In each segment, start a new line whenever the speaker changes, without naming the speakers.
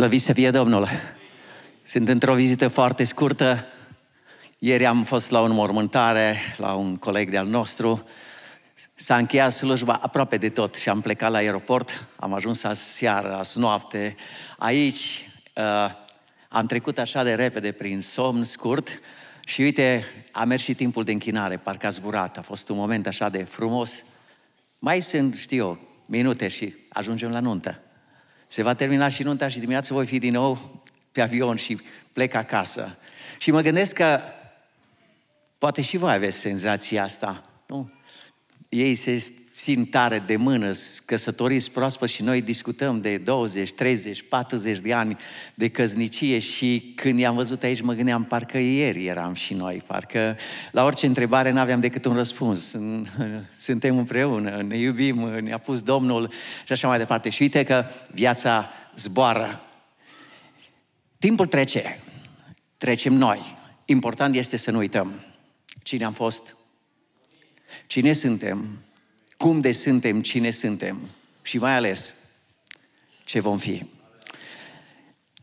Slăvit să fie Domnul! Sunt într-o vizită foarte scurtă. Ieri am fost la o înmormântare la un coleg de-al nostru. S-a încheiat slujba aproape de tot și am plecat la aeroport. Am ajuns seară, azi noapte. Aici uh, am trecut așa de repede prin somn scurt și uite, a mers și timpul de închinare, parcă a zburat. A fost un moment așa de frumos. Mai sunt, știu eu, minute și ajungem la nuntă. Se va termina și nunta și dimineața voi fi din nou pe avion și plec acasă. Și mă gândesc că poate și voi aveți senzația asta, nu? Ei se țin tare de mână, căsătoriți proaspăt și noi discutăm de 20, 30, 40 de ani de căznicie și când i-am văzut aici mă gândeam, parcă ieri eram și noi, parcă la orice întrebare n-aveam decât un răspuns. Suntem împreună, ne iubim, ne-a pus Domnul și așa mai departe. Și uite că viața zboară. Timpul trece, trecem noi. Important este să nu uităm cine am fost, cine suntem cum de suntem, cine suntem și mai ales ce vom fi.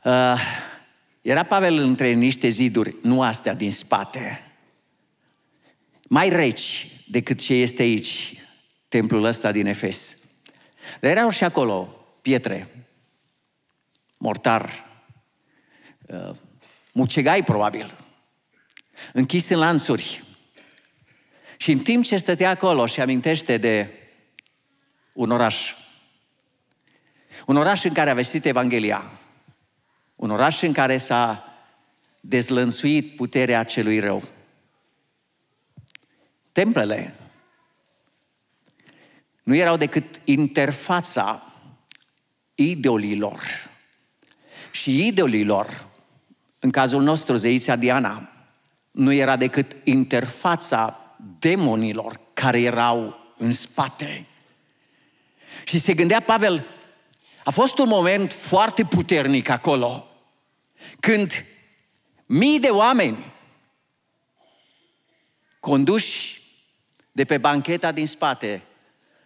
Uh, era Pavel între niște ziduri, nu astea din spate, mai reci decât ce este aici, templul ăsta din Efes. Dar erau și acolo pietre, mortar, uh, mucegai probabil, închis în lanțuri, și în timp ce stătea acolo și amintește de un oraș, un oraș în care a vestit Evanghelia, un oraș în care s-a dezlănțuit puterea celui rău. Templele nu erau decât interfața idolilor. Și idolilor, în cazul nostru, zeița Diana, nu era decât interfața demonilor care erau în spate. Și se gândea Pavel, a fost un moment foarte puternic acolo, când mii de oameni conduși de pe bancheta din spate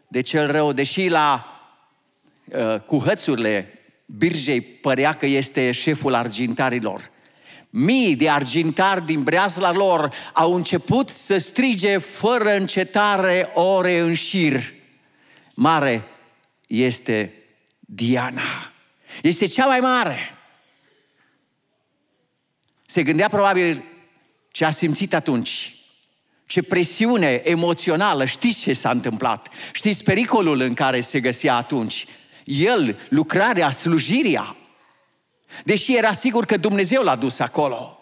de cel rău, deși la uh, cu hățurile birjei părea că este șeful argintarilor. Mii de argintari din breazla lor au început să strige fără încetare ore în șir. Mare este Diana. Este cea mai mare. Se gândea probabil ce a simțit atunci. Ce presiune emoțională. Știți ce s-a întâmplat. Știți pericolul în care se găsea atunci. El, lucrarea, slujirea, Deși era sigur că Dumnezeu l-a dus acolo.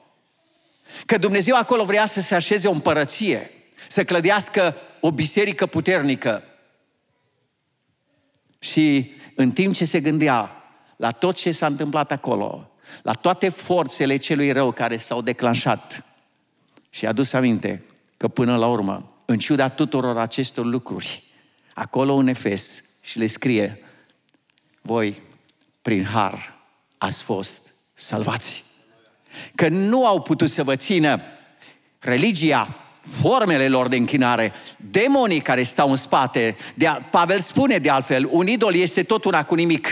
Că Dumnezeu acolo vrea să se așeze o împărăție, să clădească o biserică puternică. Și în timp ce se gândea la tot ce s-a întâmplat acolo, la toate forțele celui rău care s-au declanșat, și a dus aminte că până la urmă, în ciuda tuturor acestor lucruri, acolo un Efes și le scrie, voi, prin har, ați fost salvați. Că nu au putut să vă țină religia, formele lor de închinare, demonii care stau în spate. De a, Pavel spune de altfel, un idol este tot una cu nimic.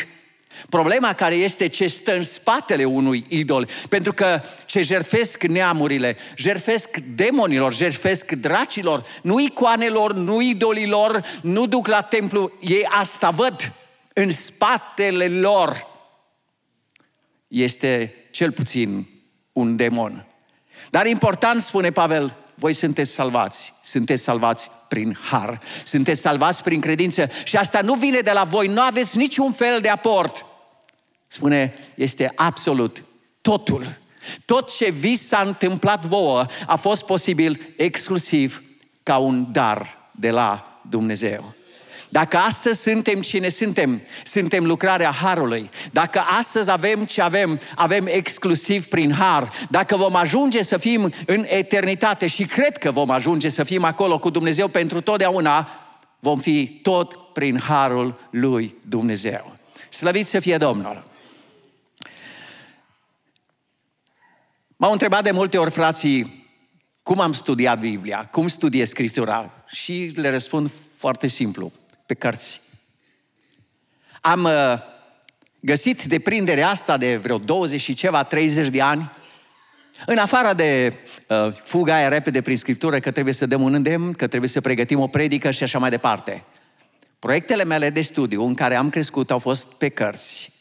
Problema care este ce stă în spatele unui idol, pentru că ce jertfesc neamurile, jertfesc demonilor, jertfesc dracilor, nu icoanelor, nu idolilor, nu duc la templu, ei asta văd în spatele lor este cel puțin un demon. Dar important, spune Pavel, voi sunteți salvați. Sunteți salvați prin har. Sunteți salvați prin credință. Și asta nu vine de la voi, nu aveți niciun fel de aport. Spune, este absolut totul. Tot ce vi s-a întâmplat vouă a fost posibil exclusiv ca un dar de la Dumnezeu. Dacă astăzi suntem cine suntem, suntem lucrarea Harului. Dacă astăzi avem ce avem, avem exclusiv prin Har. Dacă vom ajunge să fim în eternitate și cred că vom ajunge să fim acolo cu Dumnezeu pentru totdeauna, vom fi tot prin Harul lui Dumnezeu. Slăvit să fie Domnul! M-au întrebat de multe ori frații cum am studiat Biblia, cum studiez Scriptura și le răspund foarte simplu pe cărți. Am uh, găsit deprinderea asta de vreo 20 și ceva, 30 de ani, în afară de uh, fuga aia repede prin scriptură, că trebuie să dăm un îndemn, că trebuie să pregătim o predică și așa mai departe. Proiectele mele de studiu în care am crescut au fost pe cărți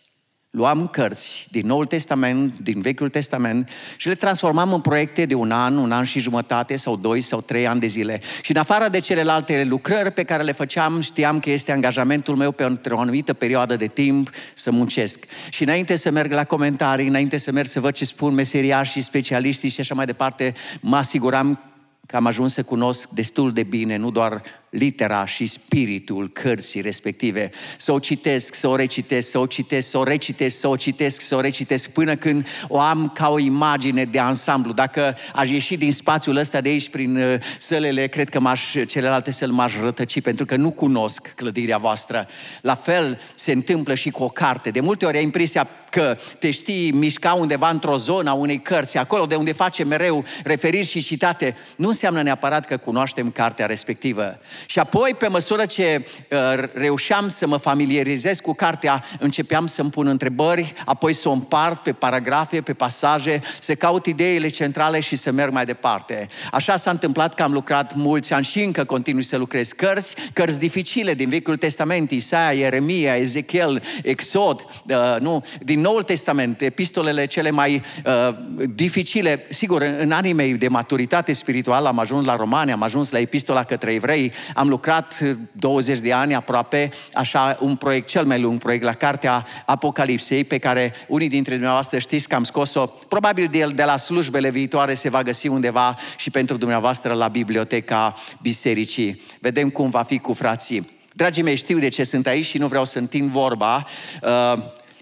luam cărți din Noul Testament, din Vechiul Testament și le transformam în proiecte de un an, un an și jumătate sau doi sau trei ani de zile. Și în afară de celelalte lucrări pe care le făceam, știam că este angajamentul meu pentru o anumită perioadă de timp să muncesc. Și înainte să merg la comentarii, înainte să merg să văd ce spun meseriașii, specialiștii și așa mai departe, mă asiguram că am ajuns să cunosc destul de bine, nu doar litera și spiritul cărții respective. Să o citesc, să o recitesc, să o citesc, să o recitesc, să o citesc, să o recitesc, până când o am ca o imagine de ansamblu. Dacă aș ieși din spațiul ăsta de aici prin uh, sălele, cred că m-aș, celelalte săli m-aș rătăci, pentru că nu cunosc clădirea voastră. La fel se întâmplă și cu o carte. De multe ori ai impresia că te știi mișca undeva într-o zonă a unei cărți, acolo de unde face mereu referiri și citate. Nu înseamnă neapărat că cunoaștem cartea respectivă. Și apoi, pe măsură ce uh, reușeam să mă familiarizez cu cartea, începeam să-mi pun întrebări, apoi să o împart pe paragrafe, pe pasaje, să caut ideile centrale și să merg mai departe. Așa s-a întâmplat că am lucrat mulți ani și încă continui să lucrez cărți, cărți dificile din Vechiul Testament, Isaia, Ieremia, Ezechiel, Exod, uh, nu, din Noul Testament, epistolele cele mai uh, dificile. Sigur, în anii mei de maturitate spirituală am ajuns la Romani, am ajuns la epistola către evrei, am lucrat 20 eh, de ani aproape, așa, un proiect cel mai lung, proiect la Cartea Apocalipsei, pe care unii dintre dumneavoastră știți că am scos-o, probabil de, de la slujbele viitoare se va găsi undeva și pentru dumneavoastră la biblioteca bisericii. Vedem cum va fi cu frații. Dragii mei, știu de ce sunt aici și nu vreau să întind vorba. Uh,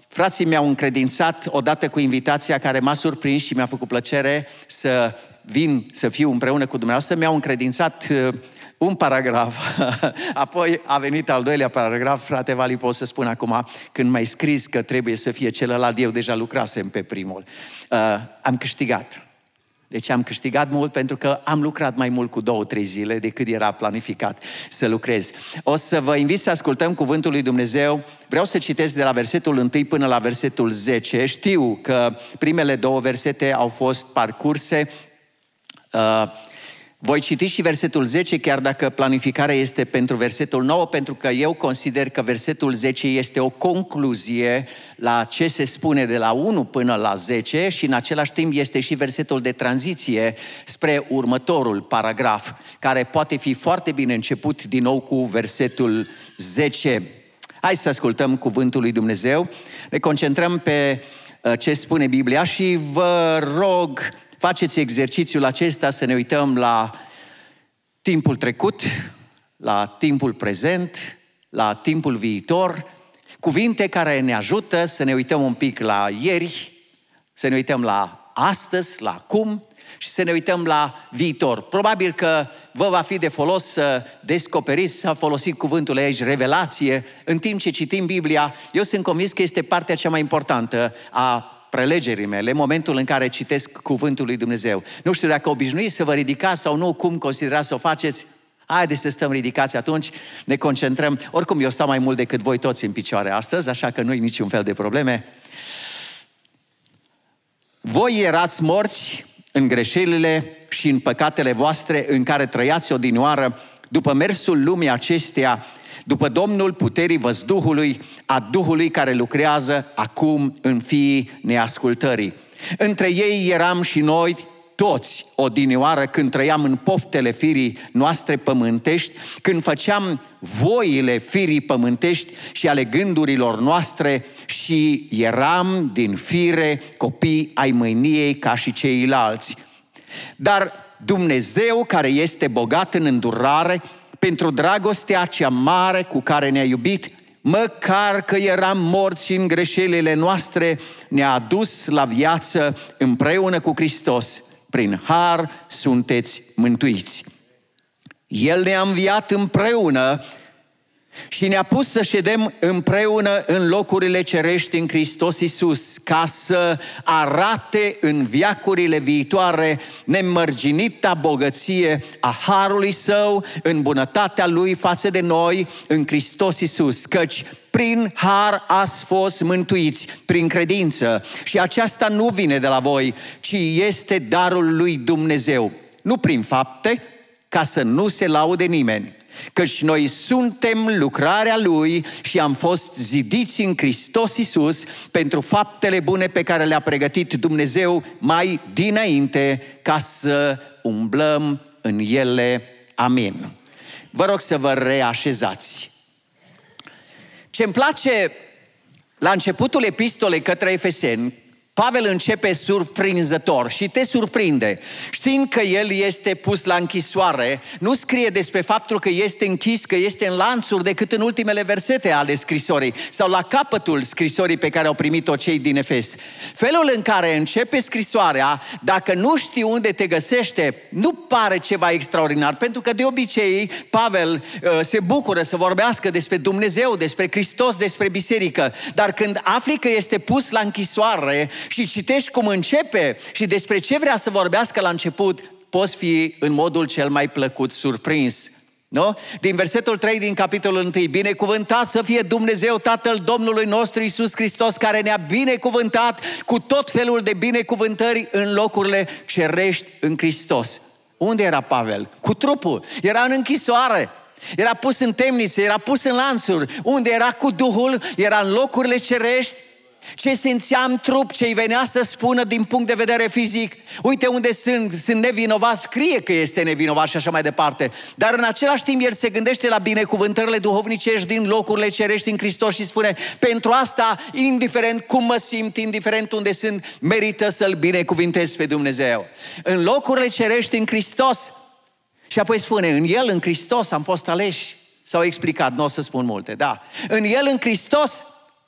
frații mi-au încredințat odată cu invitația care m-a surprins și mi-a făcut plăcere să vin să fiu împreună cu dumneavoastră, mi-au încredințat eh, un paragraf, apoi a venit al doilea paragraf, frate Vali, pot să spun acum, când mai scris că trebuie să fie celălalt, eu deja lucrasem pe primul. Uh, am câștigat. Deci am câștigat mult pentru că am lucrat mai mult cu două, trei zile decât era planificat să lucrez. O să vă invit să ascultăm Cuvântul lui Dumnezeu. Vreau să citesc de la versetul 1 până la versetul 10. Știu că primele două versete au fost parcurse uh, voi citi și versetul 10, chiar dacă planificarea este pentru versetul 9, pentru că eu consider că versetul 10 este o concluzie la ce se spune de la 1 până la 10 și în același timp este și versetul de tranziție spre următorul paragraf, care poate fi foarte bine început din nou cu versetul 10. Hai să ascultăm cuvântul lui Dumnezeu, ne concentrăm pe uh, ce spune Biblia și vă rog faceți exercițiul acesta să ne uităm la timpul trecut, la timpul prezent, la timpul viitor, cuvinte care ne ajută să ne uităm un pic la ieri, să ne uităm la astăzi, la acum și să ne uităm la viitor. Probabil că vă va fi de folos să descoperiți, să folosiți cuvântul aici, revelație, în timp ce citim Biblia. Eu sunt convins că este partea cea mai importantă a prelegerii mele, momentul în care citesc cuvântul lui Dumnezeu. Nu știu dacă obișnuiți să vă ridicați sau nu, cum considerați să o faceți, Haideți să stăm ridicați atunci, ne concentrăm. Oricum, eu stau mai mult decât voi toți în picioare astăzi, așa că nu-i niciun fel de probleme. Voi erați morți în greșelile și în păcatele voastre în care trăiați odinioară după mersul lumii acesteia după Domnul puterii văzduhului, a Duhului care lucrează acum în fiii neascultării. Între ei eram și noi toți odinioară când trăiam în poftele firii noastre pământești, când făceam voile firii pământești și ale gândurilor noastre și eram din fire copii ai mâiniei ca și ceilalți. Dar Dumnezeu care este bogat în îndurare pentru dragostea cea mare cu care ne-a iubit, măcar că eram morți în greșelile noastre, ne-a adus la viață împreună cu Hristos. Prin har sunteți mântuiți. El ne-a înviat împreună și ne-a pus să ședem împreună în locurile cerești în Hristos Isus, ca să arate în viacurile viitoare nemărginita bogăție a Harului Său, în bunătatea Lui față de noi, în Hristos Isus, căci prin har ați fost mântuiți, prin credință. Și aceasta nu vine de la voi, ci este darul lui Dumnezeu. Nu prin fapte, ca să nu se laude nimeni Căci noi suntem lucrarea Lui și am fost zidiți în Hristos Iisus pentru faptele bune pe care le-a pregătit Dumnezeu mai dinainte ca să umblăm în ele. Amin. Vă rog să vă reașezați. Ce îmi place la începutul epistolei către Efeseni Pavel începe surprinzător și te surprinde. Știind că el este pus la închisoare, nu scrie despre faptul că este închis, că este în lanțuri, decât în ultimele versete ale scrisorii sau la capătul scrisorii pe care au primit-o cei din Efes. Felul în care începe scrisoarea, dacă nu știi unde te găsește, nu pare ceva extraordinar, pentru că de obicei Pavel uh, se bucură să vorbească despre Dumnezeu, despre Hristos, despre biserică, dar când afli că este pus la închisoare, și citești cum începe și despre ce vrea să vorbească la început, poți fi în modul cel mai plăcut surprins. Nu? Din versetul 3 din capitolul 1, binecuvântat să fie Dumnezeu Tatăl Domnului nostru Isus Hristos, care ne-a binecuvântat cu tot felul de binecuvântări în locurile cerești în Hristos. Unde era Pavel? Cu trupul. Era în închisoare. Era pus în temniță, era pus în lanțuri. Unde era cu Duhul, era în locurile cerești ce simțea în trup, ce îi venea să spună din punct de vedere fizic, uite unde sunt, sunt nevinovat, scrie că este nevinovat și așa mai departe. Dar în același timp el se gândește la binecuvântările duhovnicești din locurile cerești în Hristos și spune, pentru asta, indiferent cum mă simt, indiferent unde sunt, merită să-L binecuvintez pe Dumnezeu. În locurile cerești în Hristos, și apoi spune, în El, în Hristos, am fost aleși. S-au explicat, nu o să spun multe, da. În El, în Hristos,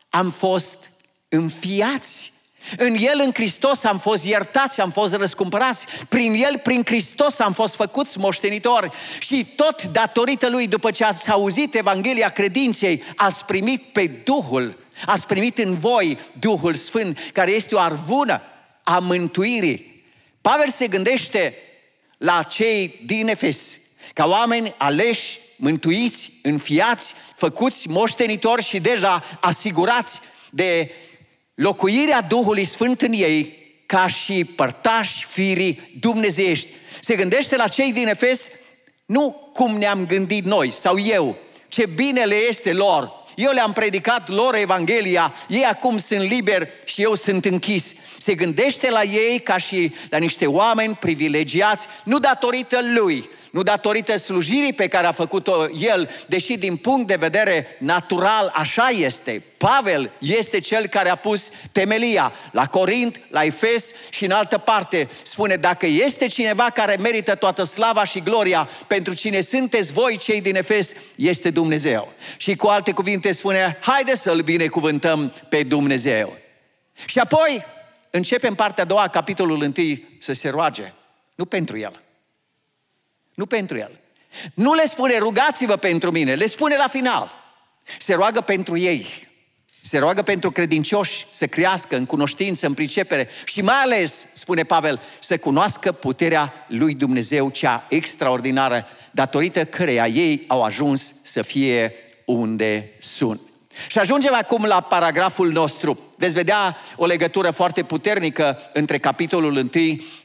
am fost înfiați. În El, în Hristos, am fost iertați, am fost răscumpărați. Prin El, prin Hristos, am fost făcuți moștenitori. Și tot datorită Lui, după ce ați auzit Evanghelia credinței, ați primit pe Duhul, ați primit în voi Duhul Sfânt, care este o arvună a mântuirii. Pavel se gândește la cei din Efes, ca oameni aleși, mântuiți, înfiați, făcuți moștenitori și deja asigurați de locuirea Duhului Sfânt în ei ca și părtași firii dumnezeiești. Se gândește la cei din Efes nu cum ne-am gândit noi sau eu, ce bine le este lor. Eu le-am predicat lor Evanghelia, ei acum sunt liberi și eu sunt închis. Se gândește la ei ca și la niște oameni privilegiați, nu datorită lui, nu datorită slujirii pe care a făcut-o el, deși din punct de vedere natural așa este. Pavel este cel care a pus temelia la Corint, la Efes și în altă parte. Spune, dacă este cineva care merită toată slava și gloria pentru cine sunteți voi cei din Efes, este Dumnezeu. Și cu alte cuvinte spune, haide să-L binecuvântăm pe Dumnezeu. Și apoi începe în partea a doua, capitolul întâi, să se roage. Nu pentru el, nu pentru el. Nu le spune rugați-vă pentru mine, le spune la final. Se roagă pentru ei. Se roagă pentru credincioși să crească în cunoștință, în pricepere și mai ales, spune Pavel, să cunoască puterea lui Dumnezeu, cea extraordinară, datorită căreia ei au ajuns să fie unde sunt. Și ajungem acum la paragraful nostru. Veți vedea o legătură foarte puternică între capitolul 1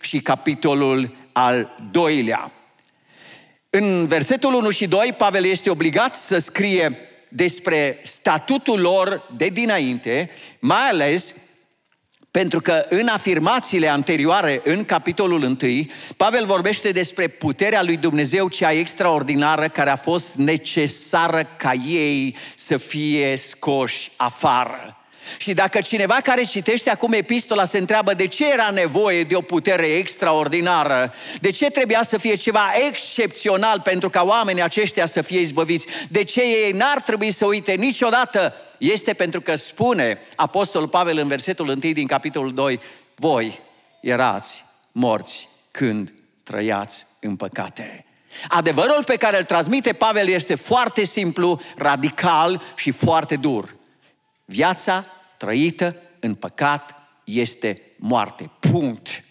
și capitolul al doilea. În versetul 1 și 2, Pavel este obligat să scrie despre statutul lor de dinainte, mai ales pentru că în afirmațiile anterioare, în capitolul 1, Pavel vorbește despre puterea lui Dumnezeu cea extraordinară care a fost necesară ca ei să fie scoși afară. Și dacă cineva care citește acum epistola se întreabă de ce era nevoie de o putere extraordinară, de ce trebuia să fie ceva excepțional pentru ca oamenii aceștia să fie izbăviți, de ce ei n-ar trebui să uite niciodată, este pentru că spune Apostolul Pavel în versetul 1 din capitolul 2, voi erați morți când trăiați în păcate. Adevărul pe care îl transmite Pavel este foarte simplu, radical și foarte dur. Viața trăită în păcat este moarte. Punct.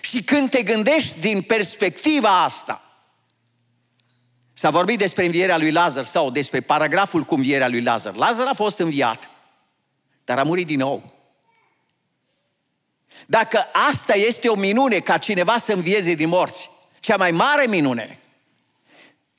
Și când te gândești din perspectiva asta, s-a vorbit despre învierea lui Lazar sau despre paragraful cu învierea lui Lazar. Lazar a fost înviat, dar a murit din nou. Dacă asta este o minune ca cineva să învieze din morți, cea mai mare minune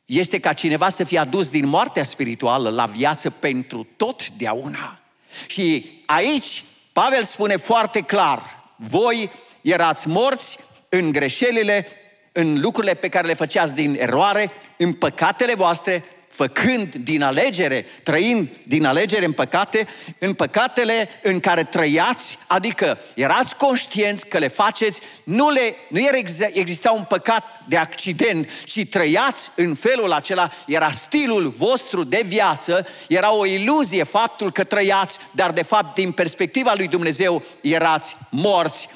este ca cineva să fie adus din moartea spirituală la viață pentru totdeauna. Și aici Pavel spune foarte clar, voi erați morți în greșelile, în lucrurile pe care le făceați din eroare, în păcatele voastre făcând din alegere, trăind din alegere în păcate, în păcatele în care trăiați, adică erați conștienți că le faceți, nu, le, nu era exista un păcat de accident, ci trăiați în felul acela, era stilul vostru de viață, era o iluzie faptul că trăiați, dar de fapt din perspectiva lui Dumnezeu erați morți.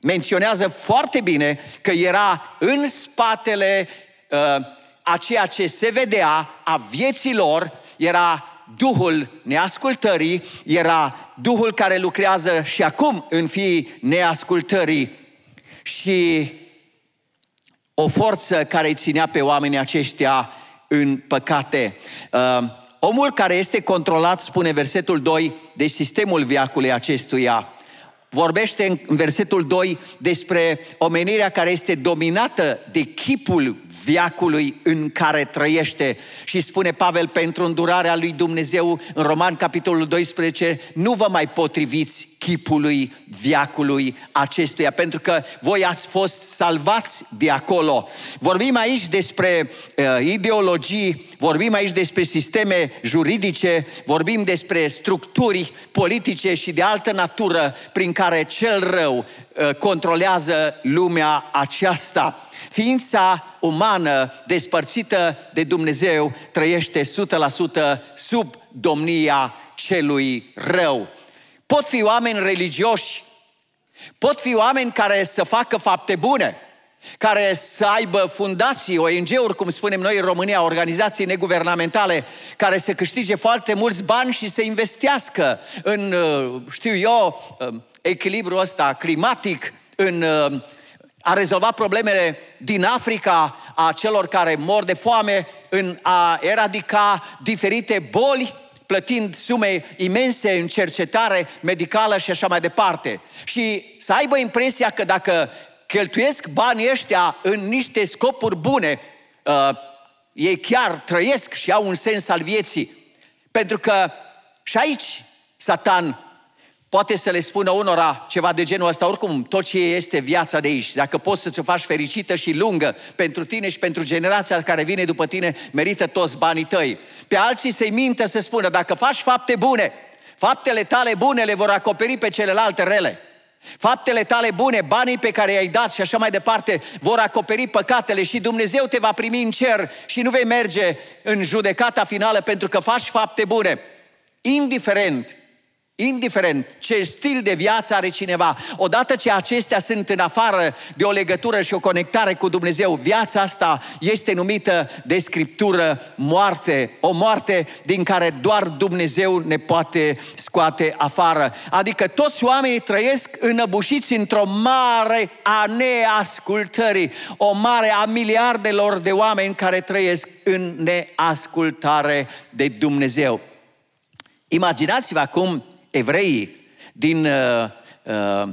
Menționează foarte bine că era în spatele uh, a ceea ce se vedea a vieții lor era Duhul neascultării, era Duhul care lucrează și acum în fii neascultării și o forță care îi ținea pe oamenii aceștia în păcate. Uh, omul care este controlat, spune versetul 2, de sistemul viacului acestuia, vorbește în versetul 2 despre omenirea care este dominată de chipul viacului în care trăiește și spune Pavel pentru îndurarea lui Dumnezeu în Roman capitolul 12, nu vă mai potriviți chipului, viacului acestuia, pentru că voi ați fost salvați de acolo. Vorbim aici despre uh, ideologii, vorbim aici despre sisteme juridice, vorbim despre structuri politice și de altă natură prin care cel rău uh, controlează lumea aceasta. Ființa umană despărțită de Dumnezeu trăiește 100% sub domnia celui rău. Pot fi oameni religioși, pot fi oameni care să facă fapte bune, care să aibă fundații, ONG-uri, cum spunem noi în România, organizații neguvernamentale, care să câștige foarte mulți bani și să investească în, uh, știu eu, uh, echilibrul ăsta climatic, în uh, a rezolva problemele din Africa, a celor care mor de foame, în a eradica diferite boli plătind sume imense în cercetare medicală și așa mai departe. Și să aibă impresia că dacă cheltuiesc banii ăștia în niște scopuri bune, uh, ei chiar trăiesc și au un sens al vieții. Pentru că și aici Satan poate să le spună unora ceva de genul ăsta, oricum, tot ce este viața de aici, dacă poți să-ți o faci fericită și lungă pentru tine și pentru generația care vine după tine, merită toți banii tăi. Pe alții să-i mintă să spună, dacă faci fapte bune, faptele tale bune le vor acoperi pe celelalte rele. Faptele tale bune, banii pe care i-ai dat și așa mai departe vor acoperi păcatele și Dumnezeu te va primi în cer și nu vei merge în judecata finală pentru că faci fapte bune. Indiferent Indiferent ce stil de viață are cineva, odată ce acestea sunt în afară de o legătură și o conectare cu Dumnezeu, viața asta este numită de scriptură moarte, o moarte din care doar Dumnezeu ne poate scoate afară. Adică toți oamenii trăiesc înăbușiți într-o mare a neascultării, o mare a miliardelor de oameni care trăiesc în neascultare de Dumnezeu. Imaginați-vă acum evreii din uh, uh,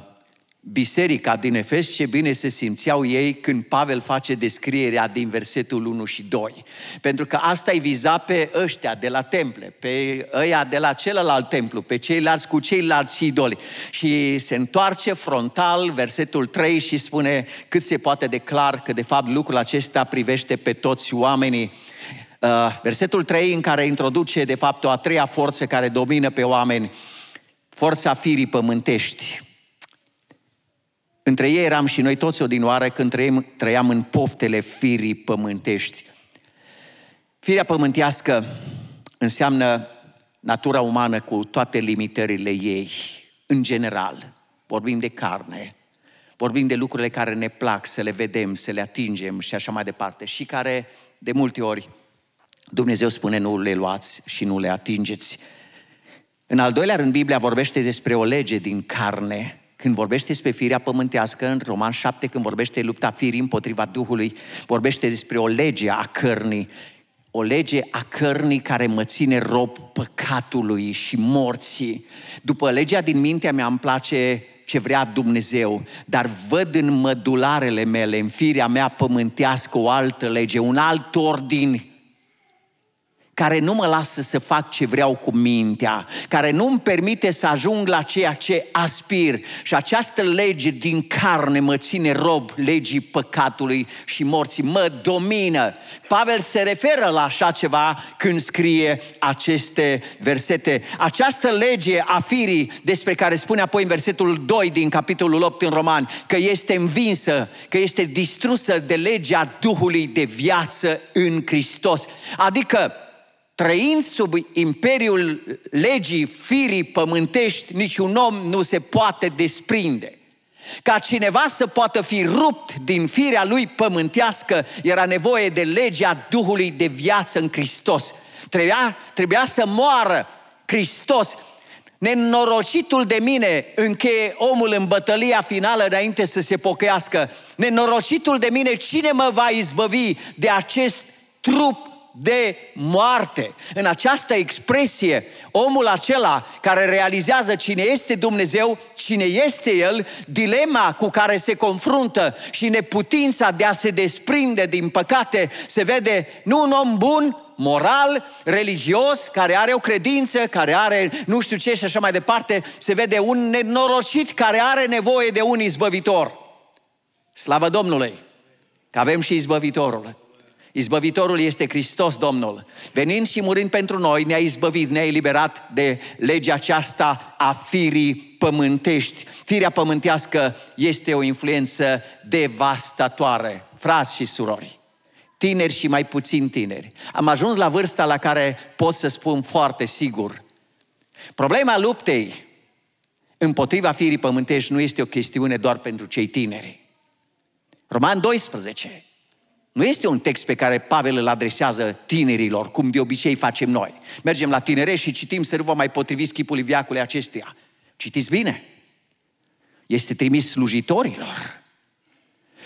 biserica din Efes, ce bine se simțeau ei când Pavel face descrierea din versetul 1 și 2. Pentru că asta îi viza pe ăștia de la temple, pe ăia de la celălalt templu, pe ceilalți cu ceilalți idoli. Și se întoarce frontal versetul 3 și spune cât se poate de clar că de fapt lucrul acesta privește pe toți oamenii. Uh, versetul 3 în care introduce de fapt o a treia forță care domină pe oameni forța firii pământești. Între ei eram și noi toți odinoară când trăim, trăiam în poftele firii pământești. Firea pământească înseamnă natura umană cu toate limitările ei, în general. Vorbim de carne, vorbim de lucrurile care ne plac, să le vedem, să le atingem și așa mai departe, și care de multe ori Dumnezeu spune nu le luați și nu le atingeți. În al doilea rând, Biblia vorbește despre o lege din carne. Când vorbește despre firea pământească, în Roman 7, când vorbește lupta firii împotriva Duhului, vorbește despre o lege a cărnii. O lege a cărnii care mă ține rob păcatului și morții. După legea din mintea mea îmi place ce vrea Dumnezeu, dar văd în mădularele mele, în firea mea pământească, o altă lege, un alt ordin care nu mă lasă să fac ce vreau cu mintea, care nu îmi permite să ajung la ceea ce aspir. Și această lege din carne mă ține rob legii păcatului și morții, mă domină. Pavel se referă la așa ceva când scrie aceste versete. Această lege a firii, despre care spune apoi în versetul 2 din capitolul 8 în Roman, că este învinsă, că este distrusă de legea Duhului de viață în Hristos. Adică trăind sub imperiul legii firii pământești, niciun om nu se poate desprinde. Ca cineva să poată fi rupt din firea lui pământească, era nevoie de legea Duhului de viață în Hristos. Trebuia, trebuia să moară Hristos. Nenorocitul de mine încheie omul în bătălia finală înainte să se pocăiască. Nenorocitul de mine, cine mă va izbăvi de acest trup de moarte. În această expresie, omul acela care realizează cine este Dumnezeu, cine este El, dilema cu care se confruntă și neputința de a se desprinde din păcate, se vede nu un om bun, moral, religios, care are o credință, care are nu știu ce și așa mai departe, se vede un nenorocit care are nevoie de un izbăvitor. Slavă Domnului! Că avem și izbăvitorul. Izbăvitorul este Hristos Domnul. Venind și murind pentru noi, ne-a izbăvit, ne-a eliberat de legea aceasta a firii pământești. Firea pământească este o influență devastatoare. Frați și surori, tineri și mai puțin tineri. Am ajuns la vârsta la care pot să spun foarte sigur. Problema luptei împotriva firii pământești nu este o chestiune doar pentru cei tineri. Roman 12 nu este un text pe care Pavel îl adresează tinerilor, cum de obicei facem noi. Mergem la tinere și citim să nu vă mai potriviți chipului viacului acestea. Citiți bine. Este trimis slujitorilor.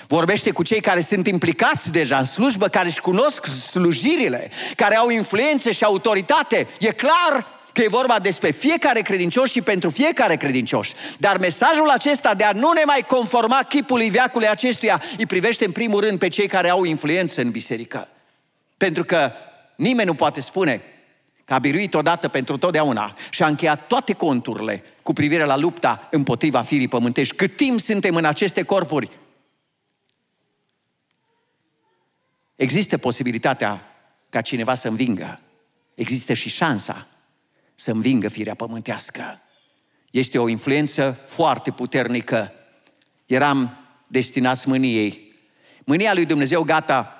Vorbește cu cei care sunt implicați deja în slujbă, care își cunosc slujirile, care au influențe și autoritate. E clar că e vorba despre fiecare credincioș și pentru fiecare credincioș. Dar mesajul acesta de a nu ne mai conforma chipului veacului acestuia îi privește în primul rând pe cei care au influență în biserică. Pentru că nimeni nu poate spune că a biruit odată pentru totdeauna și a încheiat toate conturile cu privire la lupta împotriva firii pământești. Cât timp suntem în aceste corpuri, există posibilitatea ca cineva să învingă. Există și șansa să învingă firea pământească. Este o influență foarte puternică. Eram destinați mâniei. Mânia lui Dumnezeu gata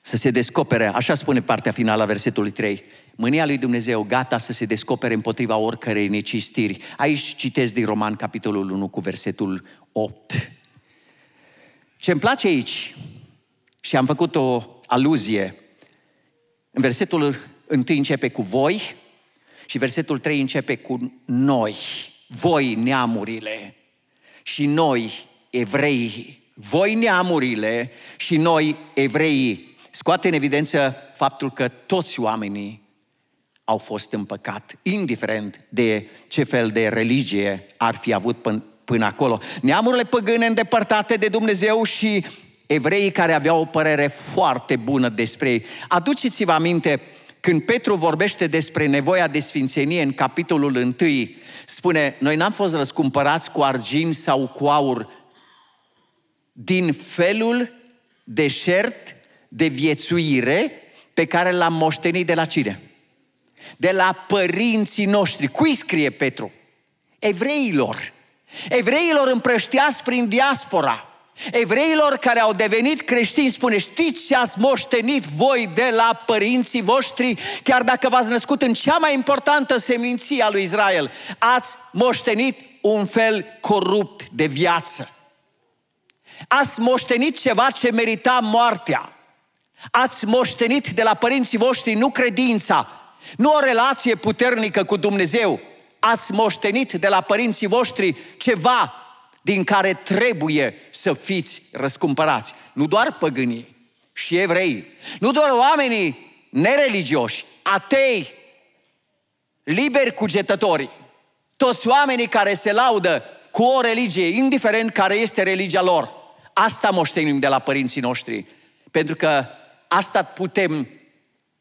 să se descopere, așa spune partea finală a versetului 3, mânia lui Dumnezeu gata să se descopere împotriva oricărei necistiri. Aici citesc din Roman, capitolul 1, cu versetul 8. Ce îmi place aici, și am făcut o aluzie, în versetul 1 începe cu voi, și versetul 3 începe cu noi, voi neamurile și noi evrei, Voi neamurile și noi evrei Scoate în evidență faptul că toți oamenii au fost în păcat, indiferent de ce fel de religie ar fi avut până, până acolo. Neamurile păgâne îndepărtate de Dumnezeu și evreii care aveau o părere foarte bună despre ei. Aduceți-vă aminte când Petru vorbește despre nevoia de sfințenie în capitolul 1, spune, noi n-am fost răscumpărați cu argint sau cu aur din felul deșert de viețuire pe care l-am moștenit de la cine? De la părinții noștri. Cui scrie Petru? Evreilor. Evreilor împrăștiați prin diaspora Evreilor care au devenit creștini spune, știți ce ați moștenit voi de la părinții voștri, chiar dacă v-ați născut în cea mai importantă seminție a lui Israel, ați moștenit un fel corupt de viață. Ați moștenit ceva ce merita moartea. Ați moștenit de la părinții voștri nu credința, nu o relație puternică cu Dumnezeu. Ați moștenit de la părinții voștri ceva din care trebuie să fiți răscumpărați. Nu doar păgânii și evrei, nu doar oamenii nereligioși, atei, liberi cugetători, toți oamenii care se laudă cu o religie, indiferent care este religia lor. Asta moștenim de la părinții noștri, pentru că asta putem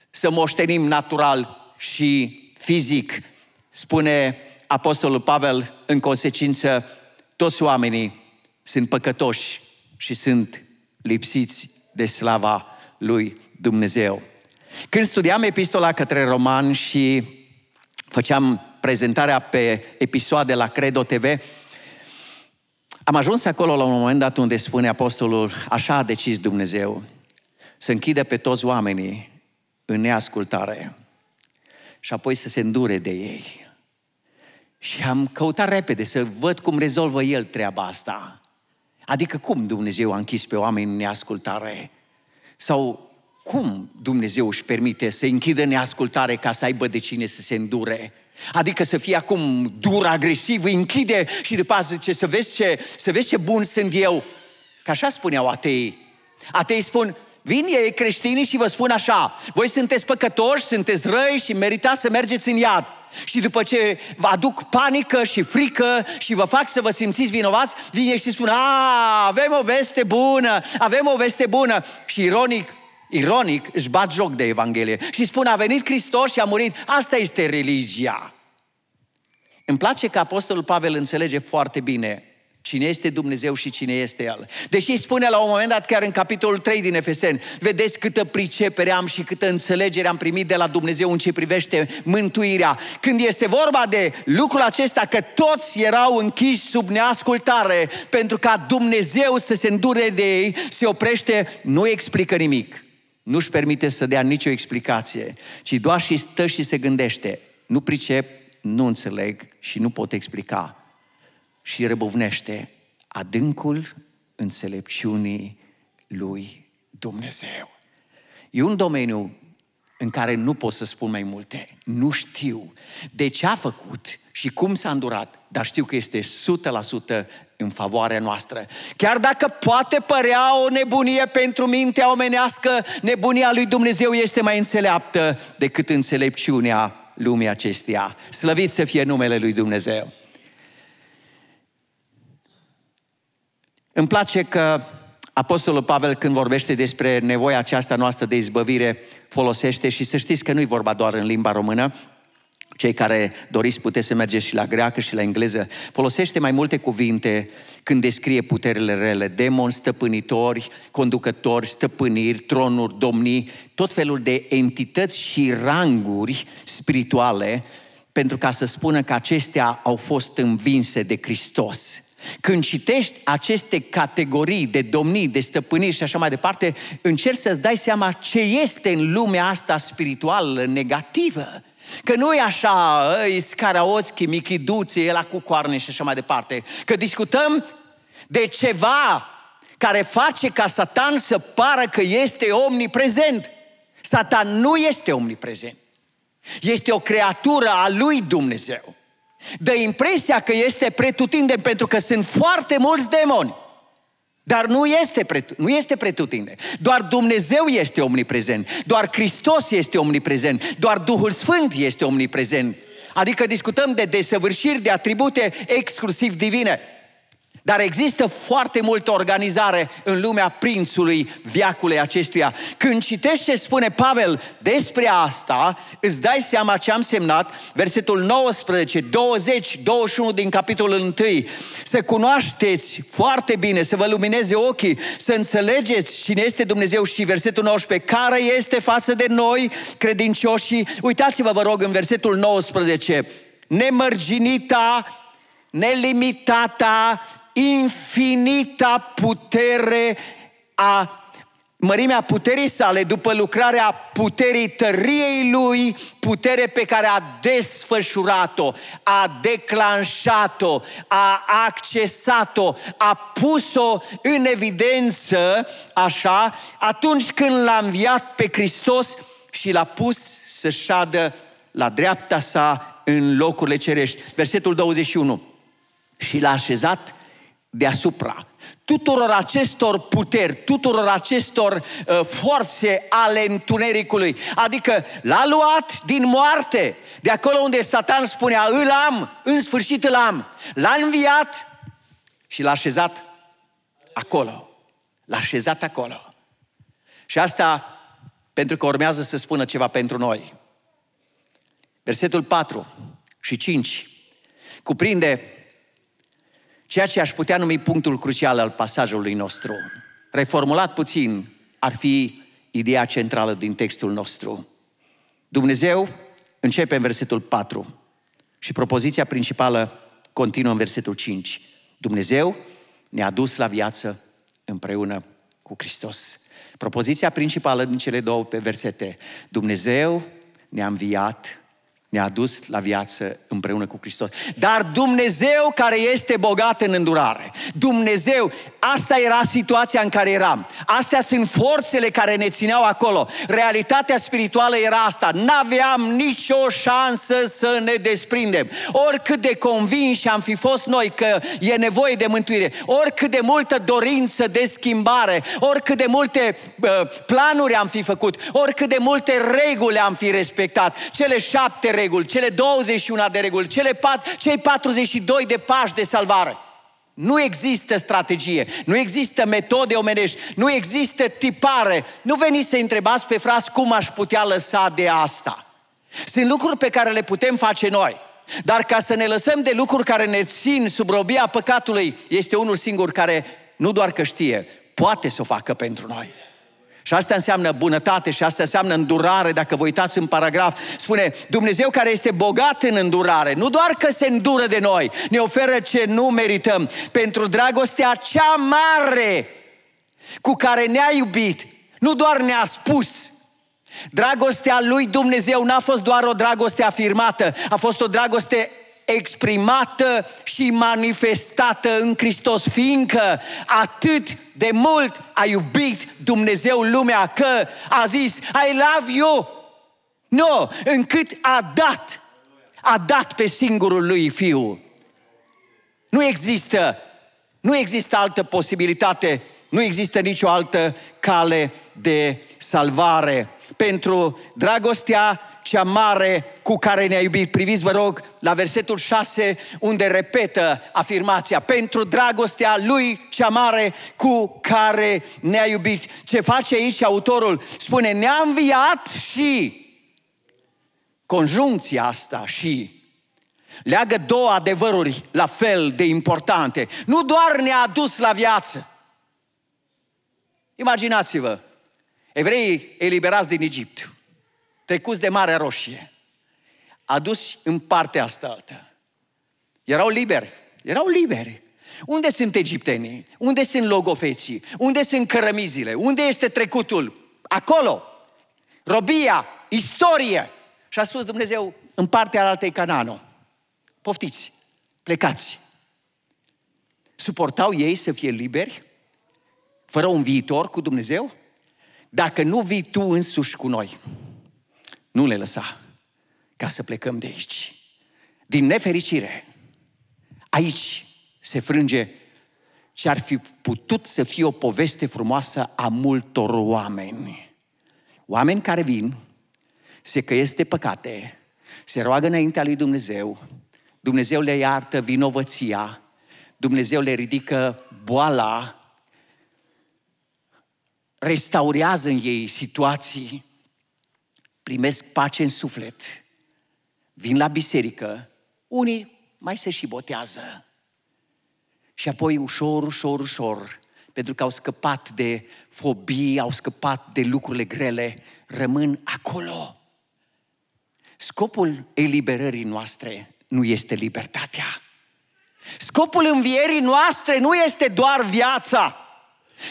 să moștenim natural și fizic, spune Apostolul Pavel în consecință toți oamenii sunt păcătoși și sunt lipsiți de slava lui Dumnezeu. Când studiam epistola către romani și făceam prezentarea pe episoade la Credo TV, am ajuns acolo la un moment dat unde spune apostolul, așa a decis Dumnezeu, să închide pe toți oamenii în neascultare și apoi să se îndure de ei. Și am căutat repede să văd cum rezolvă el treaba asta. Adică cum Dumnezeu a închis pe oameni în neascultare? Sau cum Dumnezeu își permite să închidă neascultare ca să aibă de cine să se îndure? Adică să fie acum dur, agresiv, îi închide și după aceea zice să vezi, ce, să vezi ce bun sunt eu. Că așa spuneau ateii. Ateii spun, vin ei creștinii și vă spun așa, voi sunteți păcătoși, sunteți răi și meritați să mergeți în iad. Și după ce vă aduc panică și frică și vă fac să vă simțiți vinovați, vine și spune, a, avem o veste bună, avem o veste bună. Și ironic, ironic, își bat joc de Evanghelie și spun, a venit Hristos și a murit. Asta este religia. Îmi place că Apostolul Pavel înțelege foarte bine Cine este Dumnezeu și cine este El. Deși spune la un moment dat, chiar în capitolul 3 din Efeseni, vedeți câtă pricepere am și câtă înțelegere am primit de la Dumnezeu în ce privește mântuirea. Când este vorba de lucrul acesta, că toți erau închiși sub neascultare, pentru ca Dumnezeu să se îndure de ei, se oprește, nu explică nimic. Nu-și permite să dea nicio explicație, ci doar și stă și se gândește. Nu pricep, nu înțeleg și nu pot explica și răbuvnește adâncul înțelepciunii lui Dumnezeu. E un domeniu în care nu pot să spun mai multe. Nu știu de ce a făcut și cum s-a îndurat, dar știu că este 100% în favoarea noastră. Chiar dacă poate părea o nebunie pentru mintea omenească, nebunia lui Dumnezeu este mai înțeleaptă decât înțelepciunea lumii acesteia. Slăvit să fie numele lui Dumnezeu! Îmi place că Apostolul Pavel când vorbește despre nevoia aceasta noastră de izbăvire folosește și să știți că nu-i vorba doar în limba română, cei care doriți puteți să mergeți și la greacă și la engleză, folosește mai multe cuvinte când descrie puterile rele, demoni, stăpânitori, conducători, stăpâniri, tronuri, domnii, tot felul de entități și ranguri spirituale pentru ca să spună că acestea au fost învinse de Hristos. Când citești aceste categorii de domnii, de stăpâniri și așa mai departe, încerci să-ți dai seama ce este în lumea asta spirituală negativă. Că nu e așa, îi scaraoți, michiduțe, ăla cu coarne și așa mai departe. Că discutăm de ceva care face ca Satan să pară că este omniprezent. Satan nu este omniprezent. Este o creatură a lui Dumnezeu dă impresia că este pretutindeni pentru că sunt foarte mulți demoni. Dar nu este, nu este pretutine. Doar Dumnezeu este omniprezent. Doar Hristos este omniprezent. Doar Duhul Sfânt este omniprezent. Adică discutăm de desăvârșiri, de atribute exclusiv divine. Dar există foarte multă organizare în lumea prințului viacului acestuia. Când citești ce spune Pavel despre asta, îți dai seama ce am semnat, versetul 19, 20, 21 din capitolul 1. Să cunoașteți foarte bine, să vă lumineze ochii, să înțelegeți cine este Dumnezeu și versetul 19, care este față de noi credincioșii. Uitați-vă, vă rog, în versetul 19, nemărginita, nelimitata, infinita putere a mărimea puterii sale, după lucrarea puterii tăriei lui, putere pe care a desfășurat-o, a declanșat-o, a accesat-o, a pus-o în evidență, așa, atunci când l-a înviat pe Hristos și l-a pus să șadă la dreapta sa în locurile cerești. Versetul 21. Și l-a așezat deasupra. Tuturor acestor puteri, tuturor acestor uh, forțe ale întunericului. Adică l-a luat din moarte, de acolo unde Satan spunea, îl am, în sfârșit îl am. L-a înviat și l-a așezat acolo. L-a așezat acolo. Și asta pentru că urmează să spună ceva pentru noi. Versetul 4 și 5 cuprinde ceea ce aș putea numi punctul crucial al pasajului nostru. Reformulat puțin, ar fi ideea centrală din textul nostru. Dumnezeu începe în versetul 4 și propoziția principală continuă în versetul 5. Dumnezeu ne-a dus la viață împreună cu Hristos. Propoziția principală din cele două pe versete. Dumnezeu ne-a înviat ne-a dus la viață împreună cu Hristos. Dar Dumnezeu care este bogat în îndurare, Dumnezeu, asta era situația în care eram. Astea sunt forțele care ne țineau acolo. Realitatea spirituală era asta. N-aveam nicio șansă să ne desprindem. Oricât de convinși am fi fost noi că e nevoie de mântuire, oricât de multă dorință de schimbare, oricât de multe uh, planuri am fi făcut, oricât de multe reguli am fi respectat, cele șapte reguli, cele 21 de reguli, cele pat, cei 42 de pași de salvare. Nu există strategie, nu există metode omenești, nu există tipare. Nu veniți să întrebați pe fras cum aș putea lăsa de asta. Sunt lucruri pe care le putem face noi. Dar ca să ne lăsăm de lucruri care ne țin sub robia păcatului, este unul singur care nu doar că știe, poate să o facă pentru noi. Și asta înseamnă bunătate și asta înseamnă îndurare. Dacă vă uitați în paragraf, spune Dumnezeu care este bogat în îndurare, nu doar că se îndură de noi, ne oferă ce nu merităm, pentru dragostea cea mare cu care ne-a iubit, nu doar ne-a spus, Dragostea lui Dumnezeu n-a fost doar o dragoste afirmată, a fost o dragoste exprimată și manifestată în Hristos, fiindcă atât de mult a iubit Dumnezeu lumea că a zis, I love you, nu, no, încât a dat, a dat pe singurul lui fiu. Nu există, nu există altă posibilitate, nu există nicio altă cale de salvare. Pentru dragostea cea mare cu care ne-a iubit. Priviți, vă rog, la versetul 6, unde repetă afirmația, pentru dragostea lui cea mare cu care ne-a iubit. Ce face aici autorul? Spune, ne-a înviat și conjuncția asta și leagă două adevăruri la fel de importante. Nu doar ne-a adus la viață. Imaginați-vă, evreii eliberați din Egipt trecuți de Marea Roșie, aduși în partea asta altă. Erau liberi, erau liberi. Unde sunt egiptenii? Unde sunt logofeții? Unde sunt cărămizile? Unde este trecutul? Acolo! Robia, istorie! Și a spus Dumnezeu, în partea e Canano. Poftiți, plecați. Suportau ei să fie liberi? Fără un viitor cu Dumnezeu? Dacă nu vii tu însuși cu noi. Nu le lăsa ca să plecăm de aici. Din nefericire, aici se frânge ce ar fi putut să fie o poveste frumoasă a multor oameni. Oameni care vin, se căiesc de păcate, se roagă înaintea lui Dumnezeu, Dumnezeu le iartă vinovăția, Dumnezeu le ridică boala, restaurează în ei situații, primesc pace în suflet, vin la biserică, unii mai se și botează. Și apoi ușor, ușor, ușor, pentru că au scăpat de fobii, au scăpat de lucrurile grele, rămân acolo. Scopul eliberării noastre nu este libertatea. Scopul învierii noastre nu este doar viața.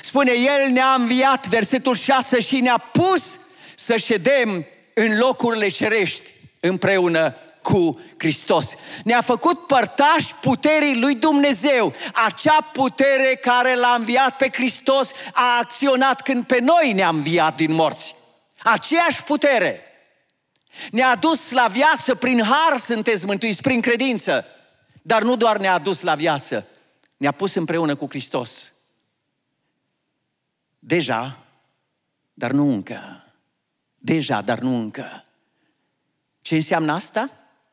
Spune, El ne-a înviat, versetul 6, și ne-a pus să ședem în locurile cerești împreună cu Hristos. Ne-a făcut părtași puterii lui Dumnezeu, acea putere care l-a înviat pe Hristos a acționat când pe noi ne-a înviat din morți. Aceeași putere ne-a dus la viață, prin har sunteți mântuiți, prin credință, dar nu doar ne-a dus la viață, ne-a pus împreună cu Hristos. Deja, dar nu încă. Deja, dar nu încă. Ce înseamnă asta?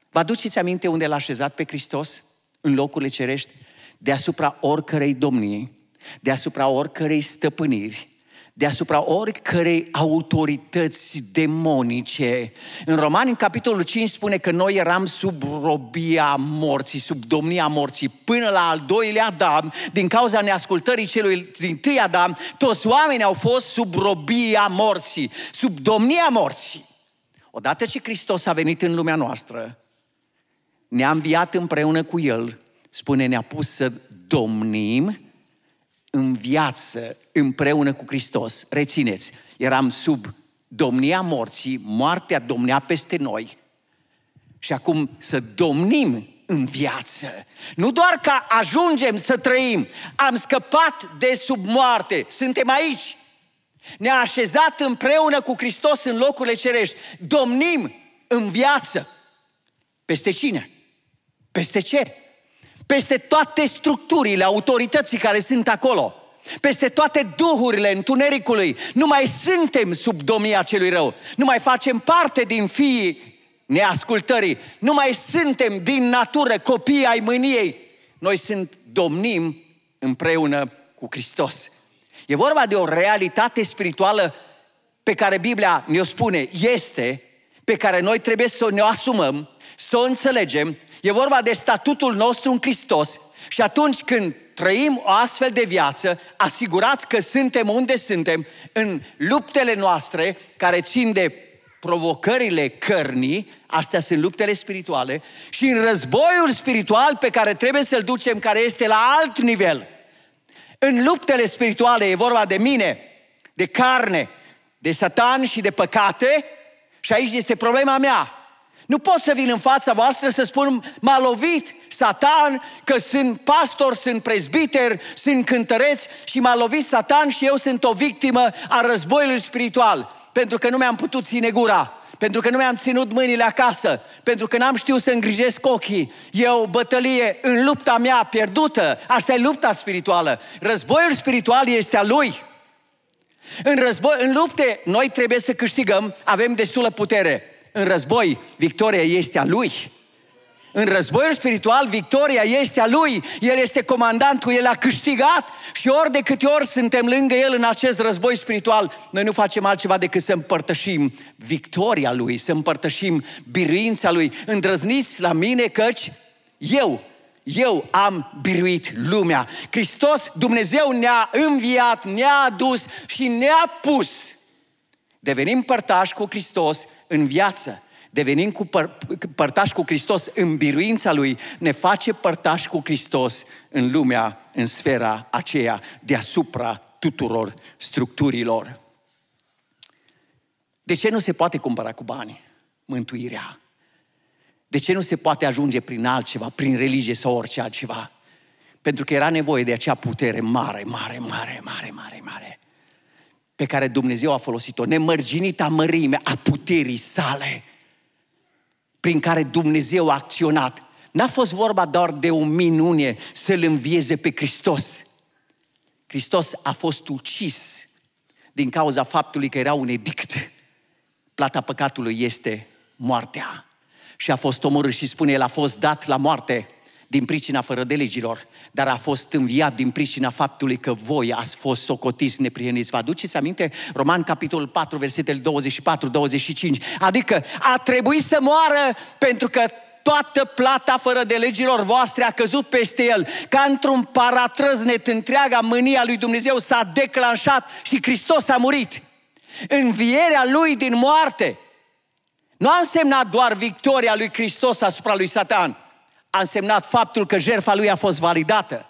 Vă aduceți aminte unde l-a așezat pe Hristos? În locurile cerești? Deasupra oricărei domnii, deasupra oricărei stăpâniri, deasupra oricărei autorități demonice. În Romani, în capitolul 5, spune că noi eram sub robia morții, sub domnia morții, până la al doilea Adam, din cauza neascultării celui din tâi Adam, toți oamenii au fost sub robia morții, sub domnia morții. Odată ce Hristos a venit în lumea noastră, ne-a înviat împreună cu El, spune, ne-a pus să domnim în viață, împreună cu Hristos. Rețineți, eram sub domnia morții, moartea domnea peste noi și acum să domnim în viață. Nu doar că ajungem să trăim, am scăpat de sub moarte, suntem aici. Ne-a așezat împreună cu Hristos în locurile cerești. Domnim în viață. Peste cine? Peste ce? Peste toate structurile autorității care sunt acolo peste toate duhurile întunericului. Nu mai suntem sub domnia celui rău. Nu mai facem parte din fiii neascultării. Nu mai suntem din natură copii ai mâniei. Noi sunt domnim împreună cu Hristos. E vorba de o realitate spirituală pe care Biblia ne-o spune, este, pe care noi trebuie să ne asumăm, să o înțelegem. E vorba de statutul nostru în Hristos și atunci când trăim o astfel de viață, asigurați că suntem unde suntem în luptele noastre care țin de provocările cărnii, astea sunt luptele spirituale, și în războiul spiritual pe care trebuie să-l ducem, care este la alt nivel. În luptele spirituale e vorba de mine, de carne, de satan și de păcate, și aici este problema mea. Nu pot să vin în fața voastră să spun, m-a lovit satan, că sunt pastor, sunt prezbiter, sunt cântăreț și m-a lovit satan și eu sunt o victimă a războiului spiritual. Pentru că nu mi-am putut ține gura, pentru că nu mi-am ținut mâinile acasă, pentru că n-am știut să îngrijesc ochii. E o bătălie în lupta mea pierdută. Asta e lupta spirituală. Războiul spiritual este a lui. În, război, în lupte, noi trebuie să câștigăm, avem destulă putere. În război, victoria este a lui. În războiul spiritual, victoria este a lui. El este comandantul, el a câștigat și ori de câte ori suntem lângă el în acest război spiritual, noi nu facem altceva decât să împărtășim victoria lui, să împărtășim biruința lui. Îndrăzniți la mine căci eu eu am biruit lumea. Hristos, Dumnezeu ne-a înviat, ne-a adus și ne-a pus Devenim părtași cu Hristos în viață. Devenim cu păr- părtași cu Hristos în biruința Lui, ne face părtași cu Hristos în lumea, în sfera aceea, deasupra tuturor structurilor. De ce nu se poate cumpăra cu bani mântuirea? De ce nu se poate ajunge prin altceva, prin religie sau orice altceva? Pentru că era nevoie de acea putere mare, mare, mare, mare, mare, mare, pe care Dumnezeu a folosit-o, nemărginita mărime a puterii sale, prin care Dumnezeu a acționat. N-a fost vorba doar de o minune să-L învieze pe Hristos. Hristos a fost ucis din cauza faptului că era un edict. Plata păcatului este moartea. Și a fost omorât și spune, el a fost dat la moarte din pricina fără de legilor, dar a fost înviat din pricina faptului că voi ați fost socotiți neprieniți. Vă aduceți aminte? Roman, capitolul 4, versetele 24-25. Adică a trebuit să moară pentru că toată plata fără de legilor voastre a căzut peste el, ca într-un paratrăznet întreaga mânia lui Dumnezeu s-a declanșat și Hristos a murit. Învierea lui din moarte nu a însemnat doar victoria lui Hristos asupra lui Satan – a însemnat faptul că jertfa lui a fost validată,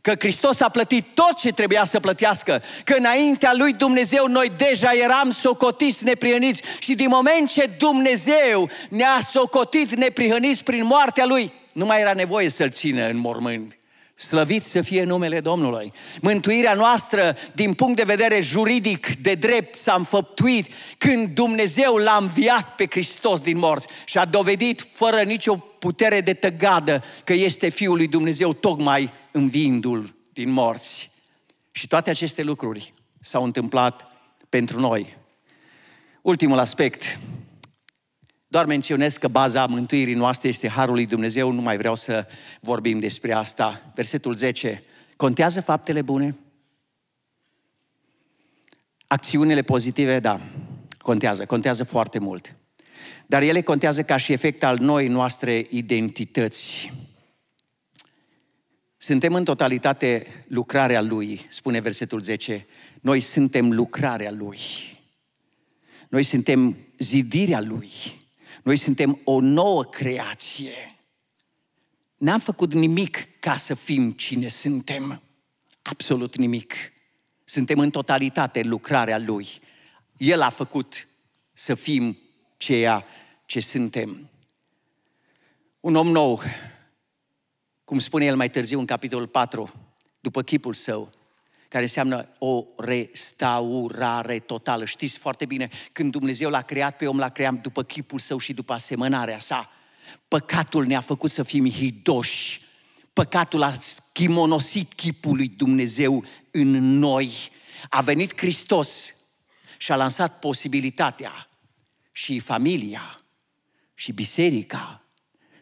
că Hristos a plătit tot ce trebuia să plătească, că înaintea lui Dumnezeu noi deja eram socotiți neprihăniți și din moment ce Dumnezeu ne-a socotit neprihăniți prin moartea lui, nu mai era nevoie să-l țină în mormânt. Slăvit să fie numele Domnului. Mântuirea noastră, din punct de vedere juridic, de drept, s-a înfăptuit când Dumnezeu l-a înviat pe Hristos din morți și a dovedit fără nicio putere de tăgadă că este Fiul lui Dumnezeu, tocmai înviindu-l din morți. Și toate aceste lucruri s-au întâmplat pentru noi. Ultimul aspect, doar menționez că baza mântuirii noastre este Harul lui Dumnezeu, nu mai vreau să vorbim despre asta. Versetul 10. Contează faptele bune? Acțiunile pozitive, da, contează, contează foarte mult. Dar ele contează ca și efect al noi noastre identități. Suntem în totalitate lucrarea Lui, spune versetul 10. Noi suntem lucrarea Lui. Noi suntem zidirea Lui. Noi suntem o nouă creație. N-am făcut nimic ca să fim cine suntem. Absolut nimic. Suntem în totalitate lucrarea Lui. El a făcut să fim ceea ce suntem. Un om nou, cum spune el mai târziu în capitolul 4, după chipul său, care înseamnă o restaurare totală. Știți foarte bine, când Dumnezeu l-a creat pe om, l-a creat după chipul său și după asemănarea sa. Păcatul ne-a făcut să fim hidoși. Păcatul a schimonosit chipul lui Dumnezeu în noi. A venit Hristos și a lansat posibilitatea și familia și biserica